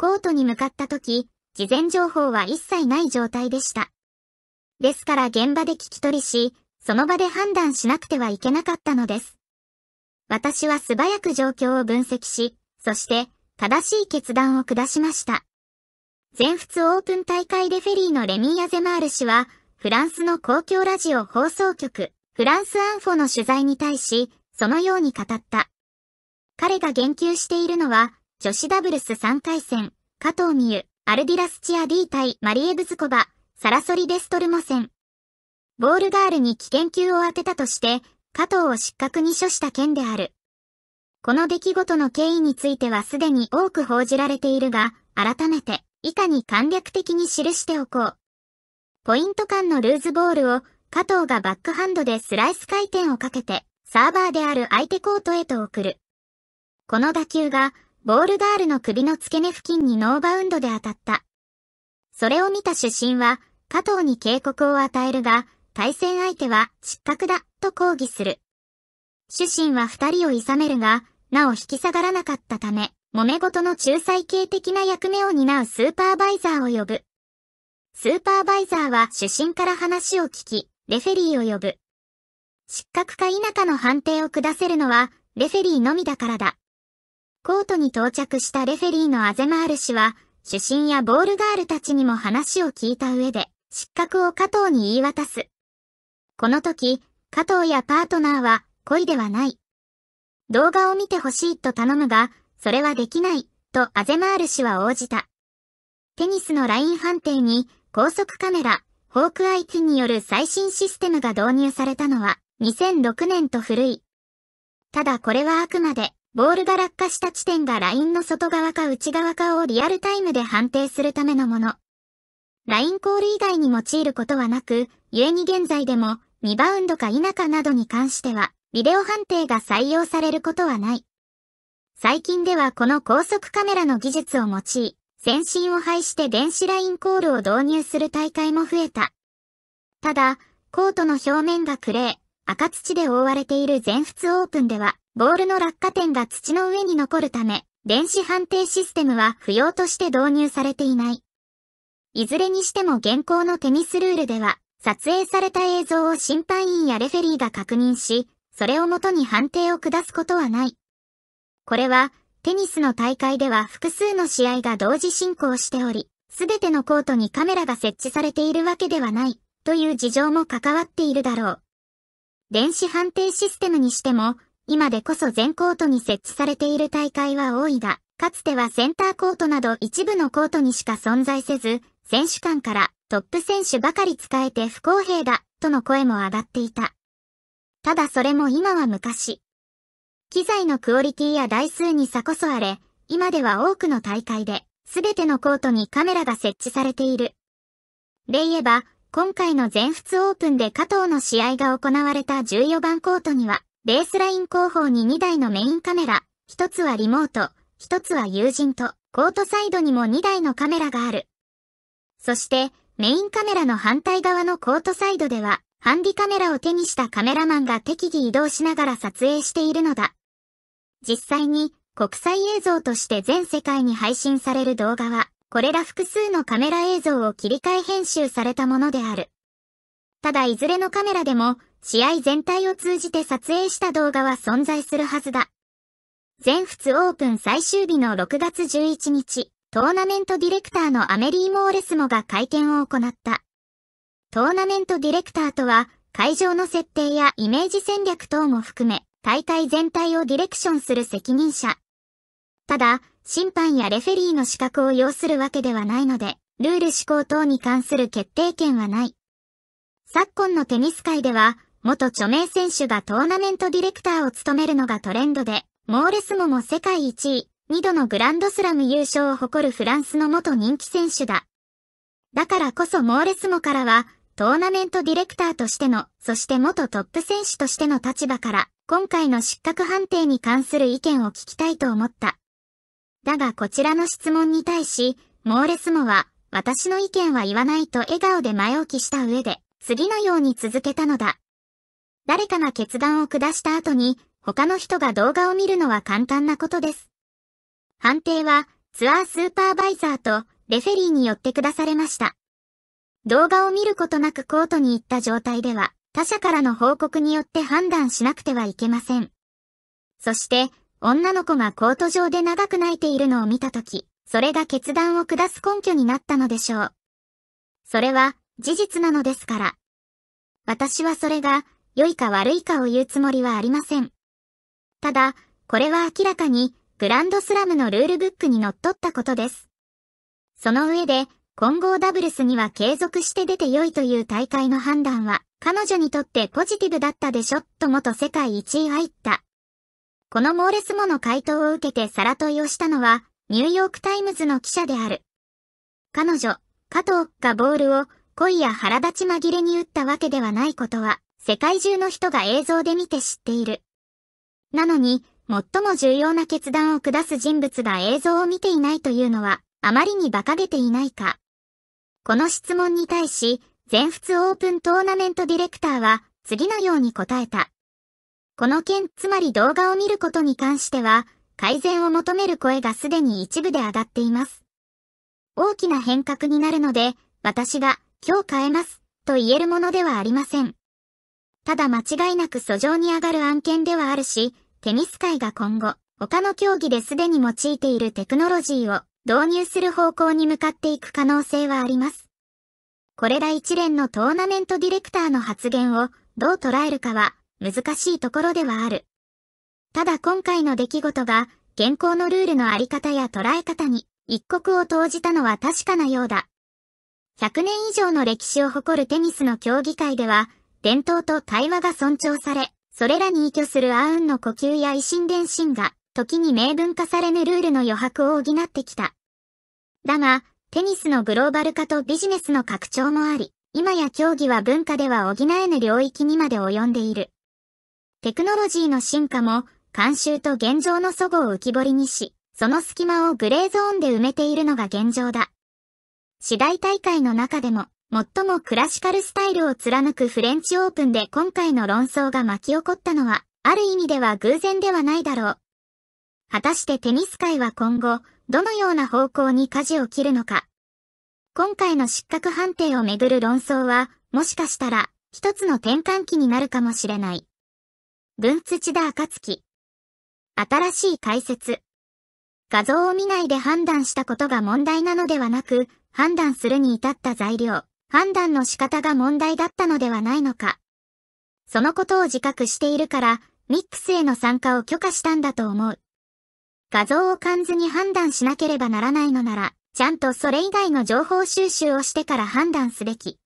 コートに向かった時、事前情報は一切ない状態でした。ですから現場で聞き取りし、その場で判断しなくてはいけなかったのです。私は素早く状況を分析し、そして正しい決断を下しました。全仏オープン大会でフェリーのレミー・アゼマール氏は、フランスの公共ラジオ放送局、フランスアンフォの取材に対し、そのように語った。彼が言及しているのは、女子ダブルス3回戦、加藤美優、アルディラスチア D 対マリエブズコバ、サラソリデストルモ戦。ボールガールに危険球を当てたとして、加藤を失格に処した件である。この出来事の経緯についてはすでに多く報じられているが、改めて、以下に簡略的に記しておこう。ポイント間のルーズボールを、加藤がバックハンドでスライス回転をかけて、サーバーである相手コートへと送る。この打球が、ボールガールの首の付け根付近にノーバウンドで当たった。それを見た主審は、加藤に警告を与えるが、対戦相手は失格だ、と抗議する。主審は二人を諌めるが、なお引き下がらなかったため、揉め事の仲裁系的な役目を担うスーパーバイザーを呼ぶ。スーパーバイザーは主審から話を聞き、レフェリーを呼ぶ。失格か否かの判定を下せるのは、レフェリーのみだからだ。コートに到着したレフェリーのアゼマール氏は、主審やボールガールたちにも話を聞いた上で、失格を加藤に言い渡す。この時、加藤やパートナーは、恋ではない。動画を見てほしいと頼むが、それはできない、とアゼマール氏は応じた。テニスのライン判定に、高速カメラ、ホークアイティによる最新システムが導入されたのは、2006年と古い。ただこれはあくまで、ボールが落下した地点がラインの外側か内側かをリアルタイムで判定するためのもの。ラインコール以外に用いることはなく、故に現在でも、リバウンドか否かなどに関しては、ビデオ判定が採用されることはない。最近ではこの高速カメラの技術を用い、先進を排して電子ラインコールを導入する大会も増えた。ただ、コートの表面がクレー、赤土で覆われている全仏オープンでは、ボールの落下点が土の上に残るため、電子判定システムは不要として導入されていない。いずれにしても現行のテニスルールでは、撮影された映像を審判員やレフェリーが確認し、それをもとに判定を下すことはない。これは、テニスの大会では複数の試合が同時進行しており、すべてのコートにカメラが設置されているわけではない、という事情も関わっているだろう。電子判定システムにしても、今でこそ全コートに設置されている大会は多いが、かつてはセンターコートなど一部のコートにしか存在せず、選手間からトップ選手ばかり使えて不公平だ、との声も上がっていた。ただそれも今は昔。機材のクオリティや台数に差こそあれ、今では多くの大会で、すべてのコートにカメラが設置されている。で言えば、今回の全仏オープンで加藤の試合が行われた14番コートには、ベースライン後方に2台のメインカメラ、1つはリモート、1つは友人と、コートサイドにも2台のカメラがある。そして、メインカメラの反対側のコートサイドでは、ハンディカメラを手にしたカメラマンが適宜移動しながら撮影しているのだ。実際に、国際映像として全世界に配信される動画は、これら複数のカメラ映像を切り替え編集されたものである。ただいずれのカメラでも、試合全体を通じて撮影した動画は存在するはずだ。全仏オープン最終日の6月11日、トーナメントディレクターのアメリー・モーレスモが会見を行った。トーナメントディレクターとは、会場の設定やイメージ戦略等も含め、大会全体をディレクションする責任者。ただ、審判やレフェリーの資格を要するわけではないので、ルール施行等に関する決定権はない。昨今のテニス界では、元著名選手がトーナメントディレクターを務めるのがトレンドで、モーレスモも世界1位、2度のグランドスラム優勝を誇るフランスの元人気選手だ。だからこそモーレスモからは、トーナメントディレクターとしての、そして元トップ選手としての立場から、今回の失格判定に関する意見を聞きたいと思った。だがこちらの質問に対し、モーレスモは、私の意見は言わないと笑顔で前置きした上で、次のように続けたのだ。誰かが決断を下した後に、他の人が動画を見るのは簡単なことです。判定は、ツアースーパーバイザーと、レフェリーによって下されました。動画を見ることなくコートに行った状態では、他者からの報告によって判断しなくてはいけません。そして、女の子がコート上で長く泣いているのを見たとき、それが決断を下す根拠になったのでしょう。それは、事実なのですから。私はそれが、良いか悪いかを言うつもりはありません。ただ、これは明らかに、グランドスラムのルールブックにのっとったことです。その上で、混合ダブルスには継続して出て良いという大会の判断は、彼女にとってポジティブだったでしょ、と元世界一位は言った。このモーレスモの回答を受けてサラ問いをしたのは、ニューヨークタイムズの記者である。彼女、加藤がボールを恋や腹立ち紛れに打ったわけではないことは、世界中の人が映像で見て知っている。なのに、最も重要な決断を下す人物が映像を見ていないというのは、あまりに馬鹿げていないか。この質問に対し、全仏オープントーナメントディレクターは、次のように答えた。この件、つまり動画を見ることに関しては、改善を求める声がすでに一部で上がっています。大きな変革になるので、私が、今日変えます、と言えるものではありません。ただ間違いなく訴状に上がる案件ではあるし、テニス界が今後、他の競技ですでに用いているテクノロジーを導入する方向に向かっていく可能性はあります。これら一連のトーナメントディレクターの発言をどう捉えるかは難しいところではある。ただ今回の出来事が、現行のルールのあり方や捉え方に、一刻を投じたのは確かなようだ。100年以上の歴史を誇るテニスの競技会では、伝統と対話が尊重され、それらに依拠するアウンの呼吸や維新伝心が、時に明文化されぬルールの余白を補ってきた。だが、テニスのグローバル化とビジネスの拡張もあり、今や競技は文化では補えぬ領域にまで及んでいる。テクノロジーの進化も、慣習と現状の齟齬を浮き彫りにし、その隙間をグレーゾーンで埋めているのが現状だ。次第大会の中でも、最もクラシカルスタイルを貫くフレンチオープンで今回の論争が巻き起こったのは、ある意味では偶然ではないだろう。果たしてテニス界は今後、どのような方向に舵を切るのか。今回の失格判定をめぐる論争は、もしかしたら、一つの転換期になるかもしれない。文土だ暁。新しい解説。画像を見ないで判断したことが問題なのではなく、判断するに至った材料、判断の仕方が問題だったのではないのか。そのことを自覚しているから、ミックスへの参加を許可したんだと思う。画像を感全に判断しなければならないのなら、ちゃんとそれ以外の情報収集をしてから判断すべき。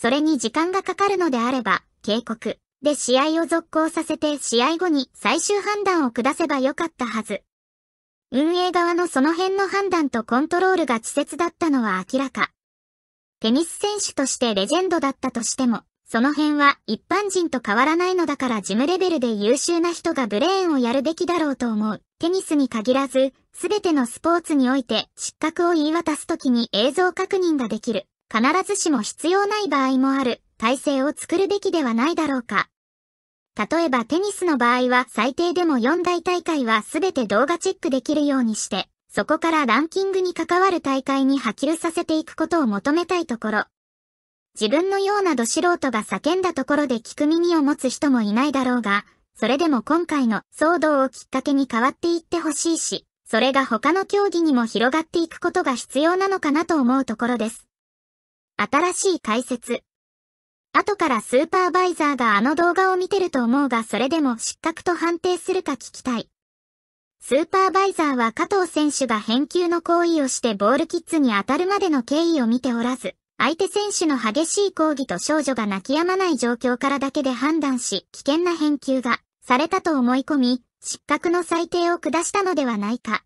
それに時間がかかるのであれば、警告。で試合を続行させて試合後に最終判断を下せばよかったはず。運営側のその辺の判断とコントロールが稚拙だったのは明らか。テニス選手としてレジェンドだったとしても、その辺は一般人と変わらないのだから事務レベルで優秀な人がブレーンをやるべきだろうと思う。テニスに限らず、すべてのスポーツにおいて失格を言い渡すときに映像確認ができる。必ずしも必要ない場合もある。体制を作るべきではないだろうか。例えばテニスの場合は最低でも4大大会は全て動画チェックできるようにして、そこからランキングに関わる大会に波及させていくことを求めたいところ。自分のようなど素人が叫んだところで聞く耳を持つ人もいないだろうが、それでも今回の騒動をきっかけに変わっていってほしいし、それが他の競技にも広がっていくことが必要なのかなと思うところです。新しい解説。後からスーパーバイザーがあの動画を見てると思うがそれでも失格と判定するか聞きたい。スーパーバイザーは加藤選手が返球の行為をしてボールキッズに当たるまでの経緯を見ておらず、相手選手の激しい抗議と少女が泣き止まない状況からだけで判断し、危険な返球がされたと思い込み、失格の裁定を下したのではないか。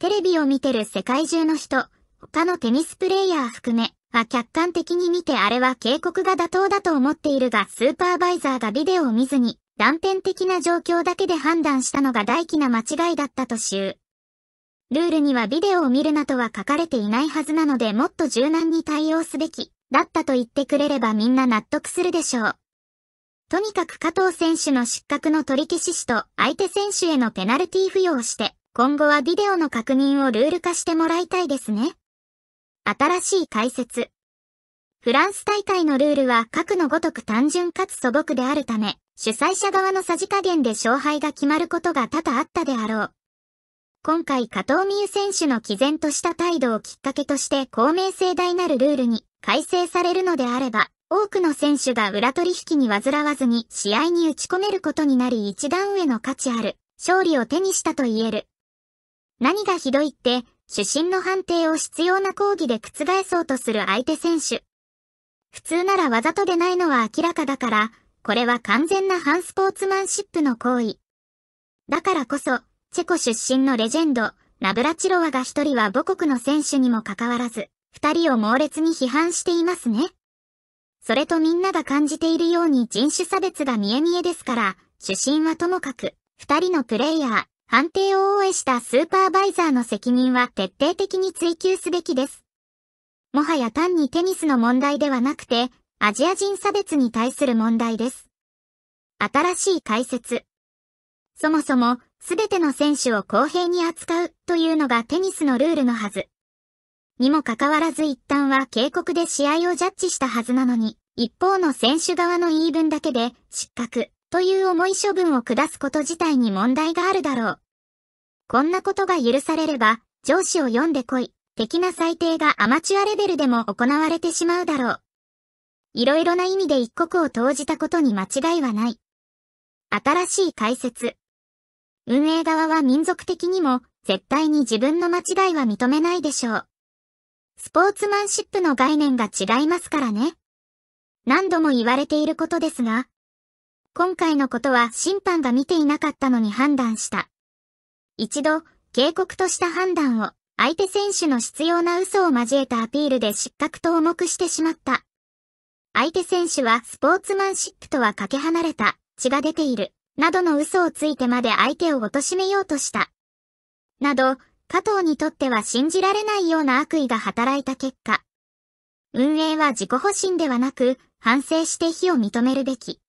テレビを見てる世界中の人、他のテニスプレイヤー含め、は客観的に見てあれは警告が妥当だと思っているが、スーパーバイザーがビデオを見ずに、断片的な状況だけで判断したのが大気な間違いだったとしゅう。ルールにはビデオを見るなとは書かれていないはずなのでもっと柔軟に対応すべき、だったと言ってくれればみんな納得するでしょう。とにかく加藤選手の失格の取り消しと相手選手へのペナルティ付与をして、今後はビデオの確認をルール化してもらいたいですね。新しい解説。フランス大会のルールは核のごとく単純かつ素朴であるため、主催者側のさじ加減で勝敗が決まることが多々あったであろう。今回加藤美優選手の毅然とした態度をきっかけとして公明正大なるルールに改正されるのであれば、多くの選手が裏取引に煩わずに試合に打ち込めることになり一段上の価値ある勝利を手にしたと言える。何がひどいって、主審の判定を必要な抗議で覆そうとする相手選手。普通ならわざとでないのは明らかだから、これは完全な反スポーツマンシップの行為。だからこそ、チェコ出身のレジェンド、ナブラチロワが一人は母国の選手にもかかわらず、二人を猛烈に批判していますね。それとみんなが感じているように人種差別が見え見えですから、主審はともかく、二人のプレイヤー、判定を応援したスーパーバイザーの責任は徹底的に追求すべきです。もはや単にテニスの問題ではなくて、アジア人差別に対する問題です。新しい解説。そもそも、すべての選手を公平に扱うというのがテニスのルールのはず。にもかかわらず一旦は警告で試合をジャッジしたはずなのに、一方の選手側の言い分だけで失格、という重い処分を下すこと自体に問題があるだろう。こんなことが許されれば、上司を読んでこい、的な裁定がアマチュアレベルでも行われてしまうだろう。いろいろな意味で一刻を投じたことに間違いはない。新しい解説。運営側は民族的にも、絶対に自分の間違いは認めないでしょう。スポーツマンシップの概念が違いますからね。何度も言われていることですが、今回のことは審判が見ていなかったのに判断した。一度、警告とした判断を、相手選手の必要な嘘を交えたアピールで失格と重くしてしまった。相手選手はスポーツマンシップとはかけ離れた、血が出ている、などの嘘をついてまで相手を貶めようとした。など、加藤にとっては信じられないような悪意が働いた結果。運営は自己保身ではなく、反省して非を認めるべき。